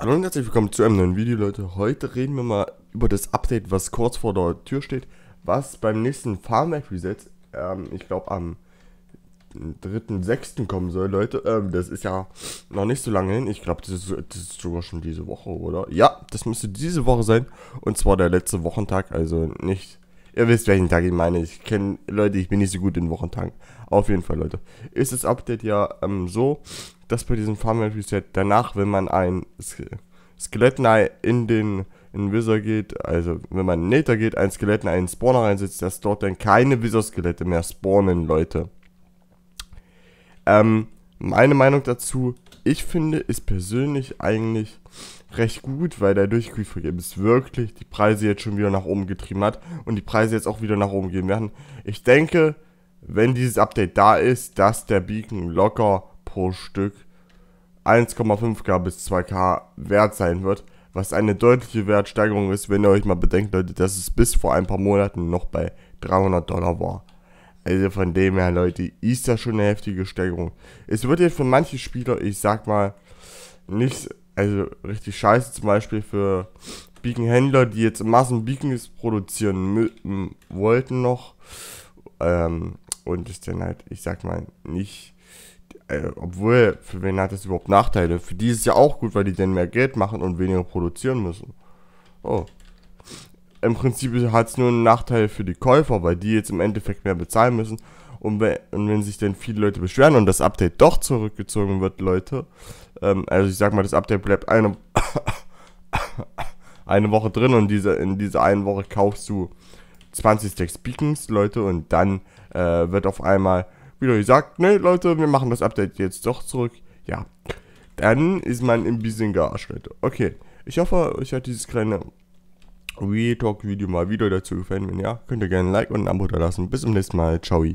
Hallo und herzlich willkommen zu einem neuen Video, Leute. Heute reden wir mal über das Update, was kurz vor der Tür steht, was beim nächsten Farmweb Reset, ähm, ich glaube am 3.6. kommen soll, Leute. Ähm, das ist ja noch nicht so lange hin. Ich glaube, das, das, ist sogar schon diese Woche, oder? Ja, das müsste diese Woche sein. Und zwar der letzte Wochentag, also nicht Ihr wisst, welchen Tag ich meine. Ich kenne Leute, ich bin nicht so gut in Wochentagen. Auf jeden Fall, Leute. Ist das Update ja ähm, so, dass bei diesem Farmland Reset danach, wenn man ein Skelettnei in den in Wizard geht, also wenn man in Nether geht, ein Skelettnei in den Spawner reinsetzt, dass dort dann keine Wizard-Skelette mehr spawnen, Leute. Ähm, meine Meinung dazu ich finde, ist persönlich eigentlich recht gut, weil der Durchgriff wirklich die Preise jetzt schon wieder nach oben getrieben hat und die Preise jetzt auch wieder nach oben gehen werden. Ich denke, wenn dieses Update da ist, dass der Beacon locker pro Stück 1,5k bis 2k wert sein wird, was eine deutliche Wertsteigerung ist, wenn ihr euch mal bedenkt, Leute, dass es bis vor ein paar Monaten noch bei 300 Dollar war. Also von dem her, Leute, ist das schon eine heftige Steigerung. Es wird jetzt für manche Spieler, ich sag mal, nicht, also richtig scheiße, zum Beispiel für Beacon-Händler, die jetzt Massen-Beacons produzieren wollten noch. Ähm, und es dann halt, ich sag mal, nicht. Äh, obwohl, für wen hat das überhaupt Nachteile? Für die ist es ja auch gut, weil die dann mehr Geld machen und weniger produzieren müssen. Oh, im Prinzip hat es nur einen Nachteil für die Käufer, weil die jetzt im Endeffekt mehr bezahlen müssen. Und, wenn, und wenn sich dann viele Leute beschweren und das Update doch zurückgezogen wird, Leute, ähm, also ich sag mal, das Update bleibt eine, eine Woche drin und diese, in dieser einen Woche kaufst du 20 Stacks Beacons, Leute, und dann äh, wird auf einmal wieder gesagt, nee, Leute, wir machen das Update jetzt doch zurück. Ja, dann ist man ein bisschen gearscht, Leute. Okay, ich hoffe, euch hat dieses kleine Real Talk Video mal wieder dazu gefallen. Wenn ja, könnt ihr gerne ein Like und ein Abo da lassen. Bis zum nächsten Mal. Ciao.